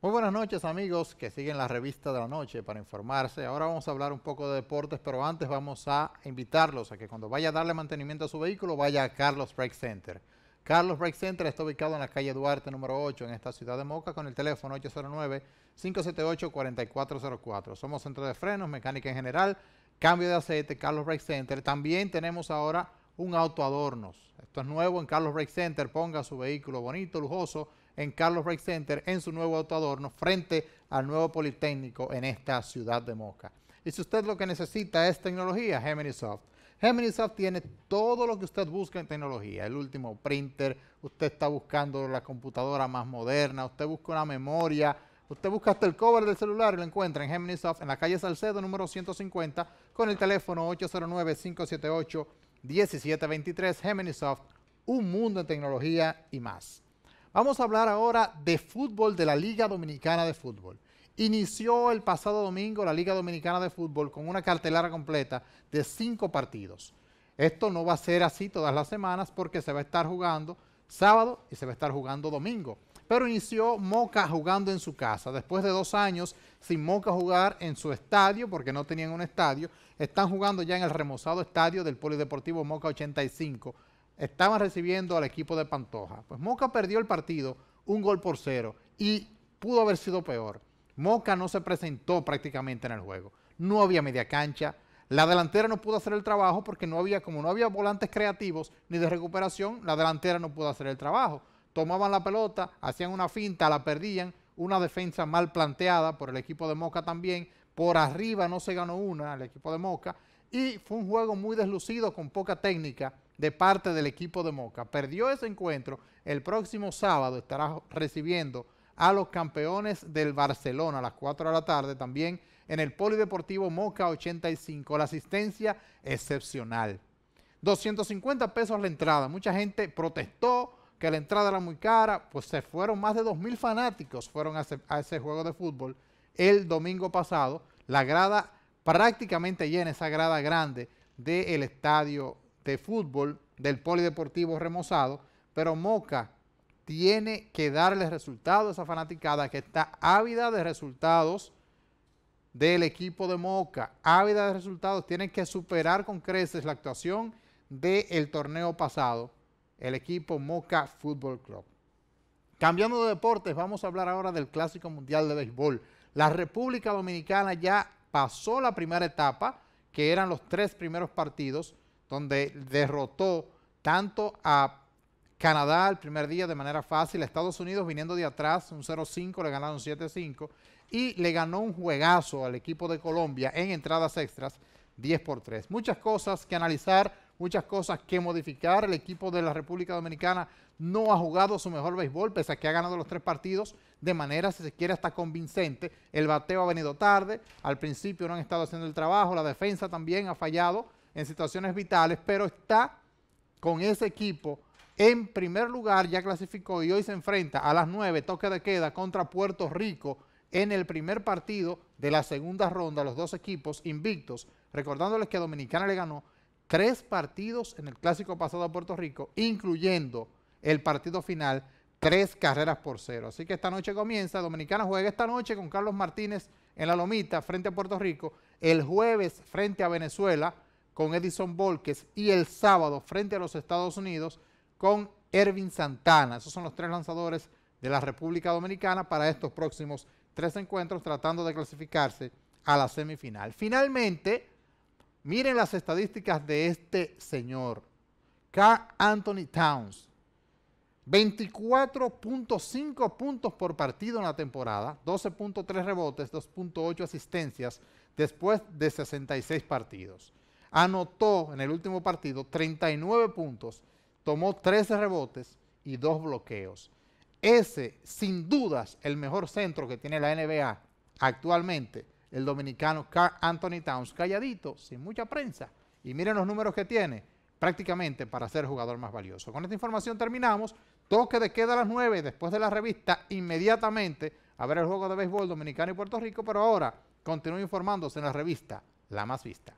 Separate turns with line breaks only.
Muy buenas noches amigos que siguen la revista de la noche para informarse. Ahora vamos a hablar un poco de deportes, pero antes vamos a invitarlos a que cuando vaya a darle mantenimiento a su vehículo vaya a Carlos Brake Center. Carlos Brake Center está ubicado en la calle Duarte número 8 en esta ciudad de Moca con el teléfono 809-578-4404. Somos centro de frenos, mecánica en general, cambio de aceite, Carlos Brake Center. También tenemos ahora un auto adornos. Esto es nuevo en Carlos Brake Center. Ponga su vehículo bonito, lujoso en Carlos Brake Center en su nuevo auto adorno frente al nuevo Politécnico en esta ciudad de Moca. Y si usted lo que necesita es tecnología, Gemini Soft. Soft tiene todo lo que usted busca en tecnología. El último printer, usted está buscando la computadora más moderna, usted busca una memoria, usted busca hasta el cover del celular y lo encuentra en Gemini Soft en la calle Salcedo número 150 con el teléfono 809 578 1723, Geminisoft, un mundo en tecnología y más. Vamos a hablar ahora de fútbol de la Liga Dominicana de Fútbol. Inició el pasado domingo la Liga Dominicana de Fútbol con una cartelera completa de cinco partidos. Esto no va a ser así todas las semanas porque se va a estar jugando sábado y se va a estar jugando domingo. Pero inició Moca jugando en su casa. Después de dos años sin Moca jugar en su estadio, porque no tenían un estadio, están jugando ya en el remozado estadio del Polideportivo Moca 85. Estaban recibiendo al equipo de Pantoja. Pues Moca perdió el partido un gol por cero y pudo haber sido peor. Moca no se presentó prácticamente en el juego. No había media cancha, la delantera no pudo hacer el trabajo porque no había, como no había volantes creativos ni de recuperación, la delantera no pudo hacer el trabajo. Tomaban la pelota, hacían una finta, la perdían, una defensa mal planteada por el equipo de Moca también. Por arriba no se ganó una al equipo de Moca. Y fue un juego muy deslucido con poca técnica de parte del equipo de Moca. Perdió ese encuentro. El próximo sábado estará recibiendo a los campeones del Barcelona a las 4 de la tarde. También en el Polideportivo Moca 85. La asistencia excepcional. 250 pesos la entrada. Mucha gente protestó que la entrada era muy cara. Pues se fueron más de 2.000 fanáticos fueron a ese, juego de fútbol el domingo pasado. La grada prácticamente llena, esa grada grande del estadio de fútbol del Polideportivo Remozado. Pero Moca tiene que darle resultados a esa fanaticada que está ávida de resultados del equipo de Moca, ávida de resultados, tienen que superar con creces la actuación del torneo pasado, el equipo Moca Fútbol Club. Cambiando de deportes, vamos a hablar ahora del Clásico Mundial de Béisbol. La República Dominicana ya pasó la primera etapa, que eran los tres primeros partidos, donde derrotó tanto a Canadá el primer día de manera fácil, Estados Unidos viniendo de atrás, un 0-5, le ganaron 7-5 y le ganó un juegazo al equipo de Colombia en entradas extras, 10 por 3. Muchas cosas que analizar, muchas cosas que modificar. El equipo de la República Dominicana no ha jugado su mejor béisbol, pese a que ha ganado los tres partidos de manera, si se quiere, hasta convincente. El bateo ha venido tarde, al principio no han estado haciendo el trabajo, la defensa también ha fallado en situaciones vitales, pero está con ese equipo en primer lugar, ya clasificó y hoy se enfrenta a las 9, toque de queda contra Puerto Rico en el primer partido de la segunda ronda, los dos equipos invictos, recordándoles que Dominicana le ganó tres partidos en el clásico pasado a Puerto Rico, incluyendo el partido final, tres carreras por cero. Así que esta noche comienza, Dominicana juega esta noche con Carlos Martínez en la Lomita frente a Puerto Rico, el jueves frente a Venezuela con Edison Volquez y el sábado frente a los Estados Unidos con Ervin Santana. Esos son los tres lanzadores de la República Dominicana para estos próximos tres encuentros tratando de clasificarse a la semifinal. Finalmente, miren las estadísticas de este señor, Carl Anthony Towns. 24.5 puntos por partido en la temporada, 12.3 rebotes, 2.8 asistencias después de 66 partidos. Anotó en el último partido 39 puntos tomó 13 rebotes y dos bloqueos. Ese, sin dudas, el mejor centro que tiene la NBA actualmente, el dominicano Carl Anthony Towns, calladito, sin mucha prensa. Y miren los números que tiene, prácticamente para ser jugador más valioso. Con esta información terminamos. Toque de queda a las 9 después de la revista, inmediatamente a ver el juego de béisbol dominicano y Puerto Rico, pero ahora continúe informándose en la revista La Más Vista.